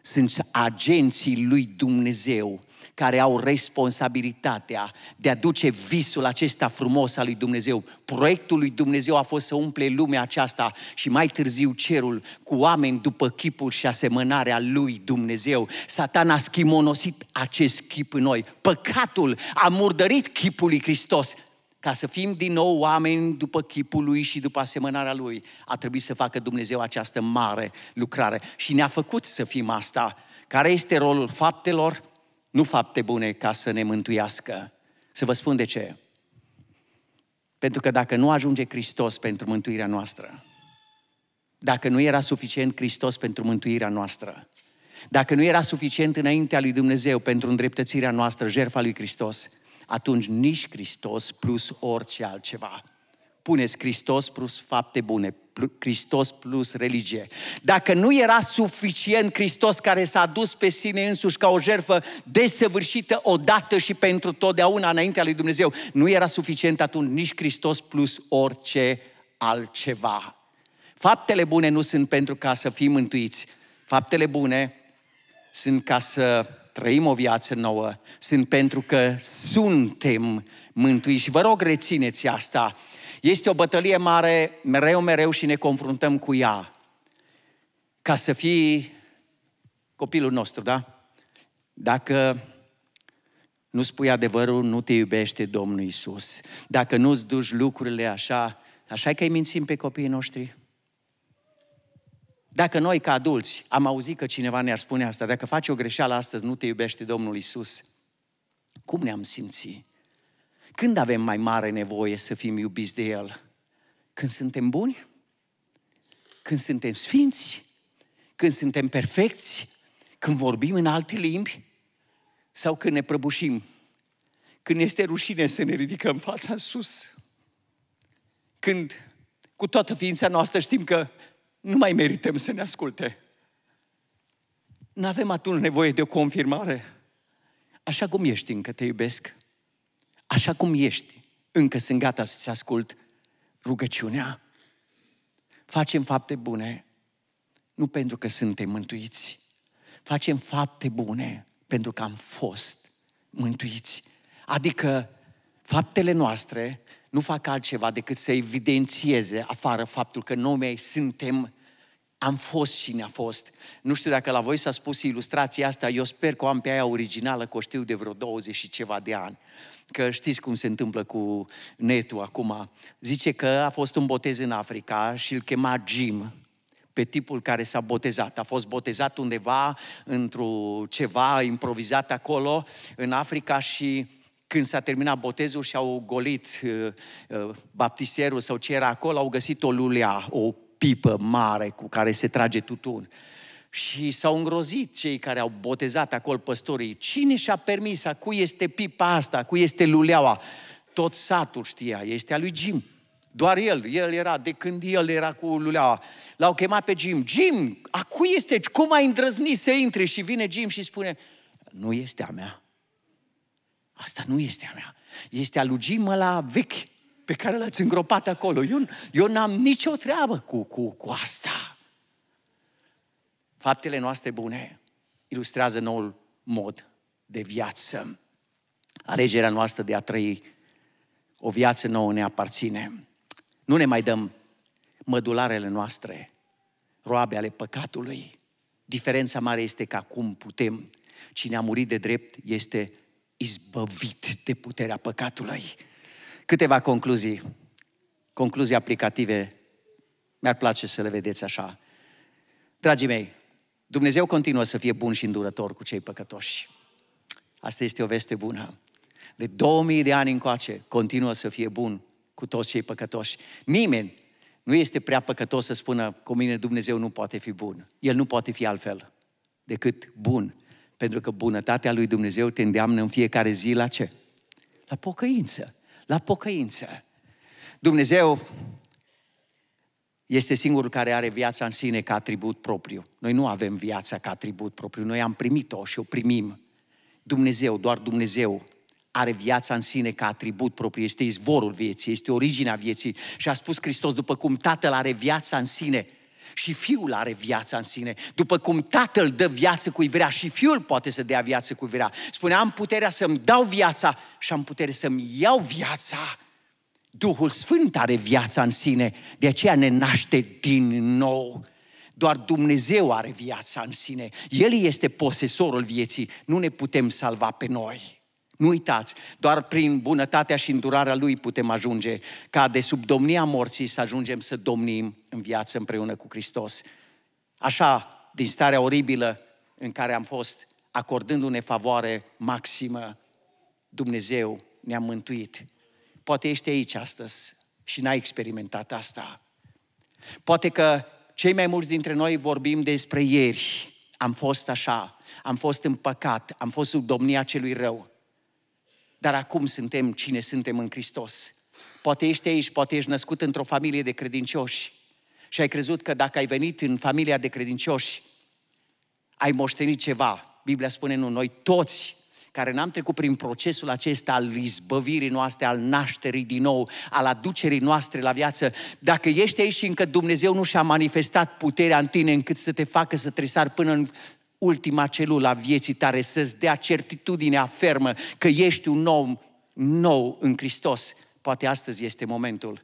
sunt agenții lui Dumnezeu care au responsabilitatea de a duce visul acesta frumos al lui Dumnezeu. Proiectul lui Dumnezeu a fost să umple lumea aceasta și mai târziu cerul cu oameni după chipul și asemănarea lui Dumnezeu. Satan a schimonosit acest chip în noi. Păcatul a murdărit chipul lui Hristos ca să fim din nou oameni după chipul lui și după asemănarea lui, a trebuit să facă Dumnezeu această mare lucrare. Și ne-a făcut să fim asta. Care este rolul faptelor? nu fapte bune ca să ne mântuiască. Să vă spun de ce. Pentru că dacă nu ajunge Hristos pentru mântuirea noastră, dacă nu era suficient Hristos pentru mântuirea noastră, dacă nu era suficient înaintea lui Dumnezeu pentru îndreptățirea noastră, jertfa lui Hristos, atunci nici Hristos plus orice altceva puneți Hristos plus fapte bune, Hristos plus religie. Dacă nu era suficient Hristos care s-a dus pe sine însuși ca o jertfă desăvârșită odată și pentru totdeauna înaintea lui Dumnezeu, nu era suficient atunci nici Hristos plus orice altceva. Faptele bune nu sunt pentru ca să fim mântuiți. Faptele bune sunt ca să trăim o viață nouă, sunt pentru că suntem mântuiți. Și vă rog, rețineți asta. Este o bătălie mare, mereu, mereu și ne confruntăm cu ea. Ca să fii copilul nostru, da? Dacă nu spui adevărul, nu te iubește Domnul Isus. Dacă nu-ți duci lucrurile așa, așa că îi mințim pe copiii noștri. Dacă noi, ca adulți, am auzit că cineva ne-ar spune asta, dacă faci o greșeală astăzi, nu te iubește Domnul Isus, cum ne-am simțit? Când avem mai mare nevoie să fim iubiți de El? Când suntem buni? Când suntem sfinți? Când suntem perfecți? Când vorbim în alte limbi? Sau când ne prăbușim? Când este rușine să ne ridicăm fața în sus? Când cu toată ființa noastră știm că nu mai merităm să ne asculte. Nu avem atunci nevoie de o confirmare. Așa cum ești încă te iubesc, așa cum ești, încă sunt gata să-ți ascult rugăciunea. Facem fapte bune, nu pentru că suntem mântuiți. Facem fapte bune pentru că am fost mântuiți. Adică faptele noastre nu fac altceva decât să evidențieze afară faptul că noi suntem am fost și ne a fost. Nu știu dacă la voi s-a spus ilustrația asta, eu sper că o am pe aia originală, că o știu de vreo 20 și ceva de ani că știți cum se întâmplă cu netul acum. Zice că a fost un botez în Africa și îl chema Jim pe tipul care s-a botezat. A fost botezat undeva într-o ceva improvizat acolo în Africa și când s-a terminat botezul și au golit uh, uh, baptisterul sau ce era acolo, au găsit o lulea, o pipă mare cu care se trage tutun. Uh, și s-au îngrozit cei care au botezat acolo păstorii. Cine și-a permis? A cui este pipa asta? A cui este luleaua? Tot satul știa, este a lui Jim. Doar el, el era, de când el era cu luleaua. L-au chemat pe Jim. Jim, a cui este? Cum ai îndrăznit să intre Și vine Jim și spune, nu este a mea. Asta nu este a mea. Este a lui Jim la vechi, pe care l-ați îngropat acolo. Eu, eu n-am nicio treabă cu, cu, cu asta. Faptele noastre bune ilustrează noul mod de viață. Alegerea noastră de a trăi o viață nouă ne aparține. Nu ne mai dăm mădularele noastre, roabe ale păcatului. Diferența mare este că acum putem. Cine a murit de drept este izbăvit de puterea păcatului. Câteva concluzii, concluzii aplicative, mi-ar place să le vedeți așa. Dragii mei, Dumnezeu continuă să fie bun și îndurător cu cei păcătoși. Asta este o veste bună. De 2000 de ani încoace continuă să fie bun cu toți cei păcătoși. Nimeni nu este prea păcătos să spună cu mine Dumnezeu nu poate fi bun. El nu poate fi altfel decât bun. Pentru că bunătatea lui Dumnezeu te îndeamnă în fiecare zi la ce? La pocăință. La pocăință. Dumnezeu este singurul care are viața în sine ca atribut propriu. Noi nu avem viața ca atribut propriu, noi am primit-o și o primim. Dumnezeu, doar Dumnezeu are viața în sine ca atribut propriu, este izvorul vieții, este originea vieții. Și a spus Hristos, după cum Tatăl are viața în sine și Fiul are viața în sine, după cum Tatăl dă viață cui vrea și Fiul poate să dea viață cui vrea. Spune, am puterea să-mi dau viața și am putere să-mi iau viața Duhul Sfânt are viața în sine, de aceea ne naște din nou. Doar Dumnezeu are viața în sine. El este posesorul vieții. Nu ne putem salva pe noi. Nu uitați, doar prin bunătatea și îndurarea Lui putem ajunge ca de sub domnia morții să ajungem să domnim în viață împreună cu Hristos. Așa, din starea oribilă în care am fost, acordându-ne favoare maximă, Dumnezeu ne-a mântuit Poate ești aici astăzi și n-ai experimentat asta. Poate că cei mai mulți dintre noi vorbim despre ieri. Am fost așa, am fost în păcat, am fost sub domnia celui rău. Dar acum suntem cine suntem în Hristos. Poate ești aici, poate ești născut într-o familie de credincioși și ai crezut că dacă ai venit în familia de credincioși, ai moștenit ceva. Biblia spune nu, noi toți care n-am trecut prin procesul acesta al izbăvirii noastre, al nașterii din nou, al aducerii noastre la viață, dacă ești aici și încă Dumnezeu nu și-a manifestat puterea în tine încât să te facă să trisar până în ultima celulă a vieții tare, să-ți dea certitudinea fermă că ești un om nou în Hristos, poate astăzi este momentul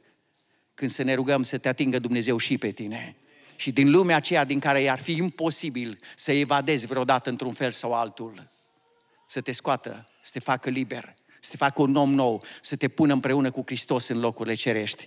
când să ne rugăm să te atingă Dumnezeu și pe tine. Și din lumea aceea din care i-ar fi imposibil să evadezi vreodată într-un fel sau altul să te scoată, să te facă liber, să te facă un om nou, să te pună împreună cu Hristos în locurile cerești.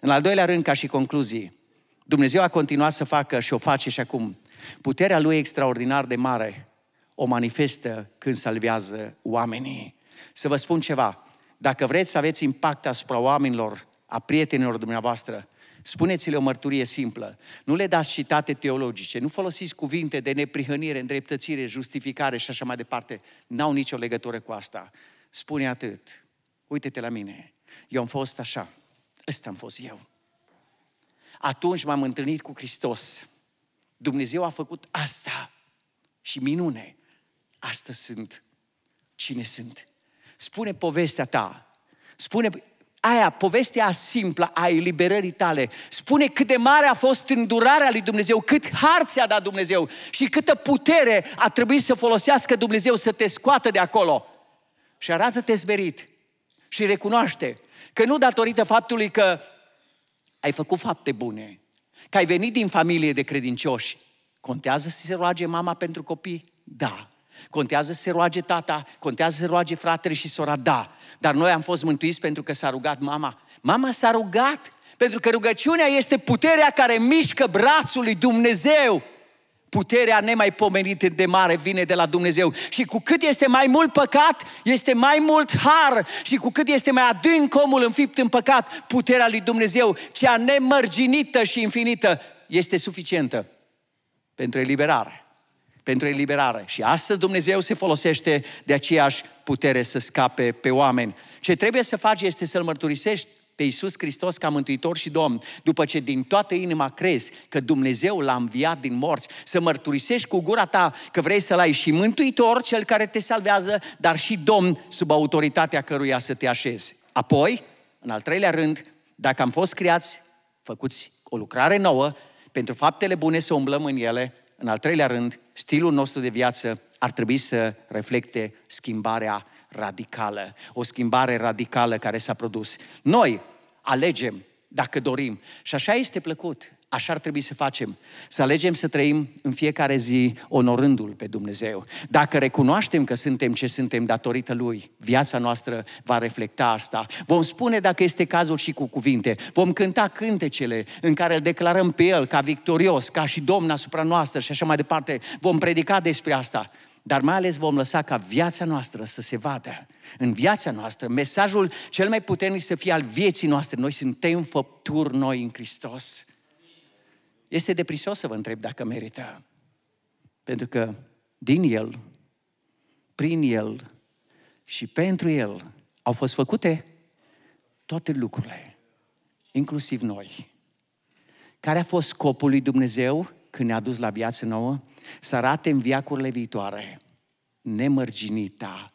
În al doilea rând, ca și concluzii, Dumnezeu a continuat să facă și o face și acum. Puterea Lui extraordinar de mare o manifestă când salvează oamenii. Să vă spun ceva, dacă vreți să aveți impact asupra oamenilor, a prietenilor dumneavoastră, Spuneți-le o mărturie simplă. Nu le dați citate teologice, nu folosiți cuvinte de neprihănire, îndreptățire, justificare și așa mai departe. N-au nicio legătură cu asta. Spune atât. Uite-te la mine. Eu am fost așa. Ăsta am fost eu. Atunci m-am întâlnit cu Hristos. Dumnezeu a făcut asta și minune. Asta sunt. Cine sunt? Spune povestea ta. Spune aia, povestea simplă a eliberării tale, spune cât de mare a fost îndurarea lui Dumnezeu, cât har ți-a dat Dumnezeu și câtă putere a trebuit să folosească Dumnezeu să te scoată de acolo. Și arată-te zberit și recunoaște că nu datorită faptului că ai făcut fapte bune, că ai venit din familie de credincioși, contează să se roage mama pentru copii? Da. Contează să se roage tata, contează să se roage fratele și sora, da. Dar noi am fost mântuiți pentru că s-a rugat mama. Mama s-a rugat, pentru că rugăciunea este puterea care mișcă brațul lui Dumnezeu. Puterea nemaipomenită de mare vine de la Dumnezeu. Și cu cât este mai mult păcat, este mai mult har. Și cu cât este mai adânc omul înfipt în păcat, puterea lui Dumnezeu, cea nemărginită și infinită, este suficientă pentru eliberare pentru eliberare. Și astăzi Dumnezeu se folosește de aceeași putere să scape pe oameni. Ce trebuie să faci este să-L mărturisești pe Iisus Hristos ca Mântuitor și Domn, după ce din toată inima crezi că Dumnezeu l-a înviat din morți, să mărturisești cu gura ta că vrei să-L ai și Mântuitor, Cel care te salvează, dar și Domn sub autoritatea căruia să te așezi. Apoi, în al treilea rând, dacă am fost creați, făcuți o lucrare nouă, pentru faptele bune să umblăm în ele, în al treilea rând, Stilul nostru de viață ar trebui să reflecte schimbarea radicală, o schimbare radicală care s-a produs. Noi alegem dacă dorim. Și așa este plăcut. Așa ar trebui să facem. Să alegem să trăim în fiecare zi onorându-L pe Dumnezeu. Dacă recunoaștem că suntem ce suntem datorită Lui, viața noastră va reflecta asta. Vom spune dacă este cazul și cu cuvinte. Vom cânta cântecele în care îl declarăm pe El ca victorios, ca și Domn asupra noastră și așa mai departe. Vom predica despre asta dar mai ales vom lăsa ca viața noastră să se vadă. În viața noastră, mesajul cel mai puternic să fie al vieții noastre. Noi suntem făpturi noi în Hristos. Este deprisos să vă întreb dacă merită. Pentru că din el, prin el și pentru el au fost făcute toate lucrurile, inclusiv noi. Care a fost scopul lui Dumnezeu când ne-a dus la viață nouă? Să arate în viacurile viitoare nemărginita,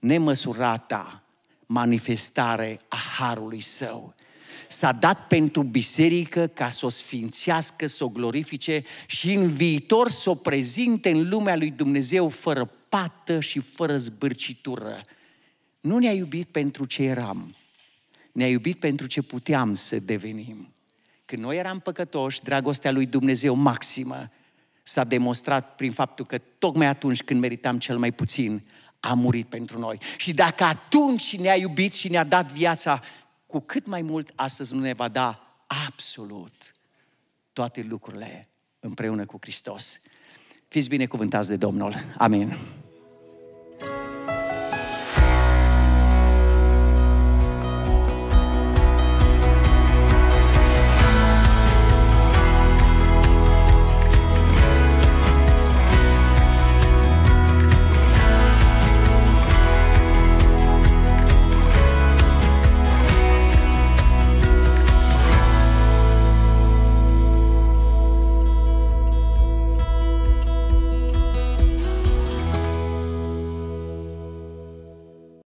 nemăsurata manifestare a Harului Său s-a dat pentru biserică ca să o sfințească, să o glorifice și în viitor să o prezinte în lumea lui Dumnezeu fără pată și fără zbârcitură. Nu ne-a iubit pentru ce eram, ne-a iubit pentru ce puteam să devenim. Când noi eram păcătoși, dragostea lui Dumnezeu maximă s-a demonstrat prin faptul că tocmai atunci când meritam cel mai puțin, a murit pentru noi. Și dacă atunci ne-a iubit și ne-a dat viața, cu cât mai mult astăzi nu ne va da absolut toate lucrurile împreună cu Hristos. Fiți binecuvântați de Domnul. Amin.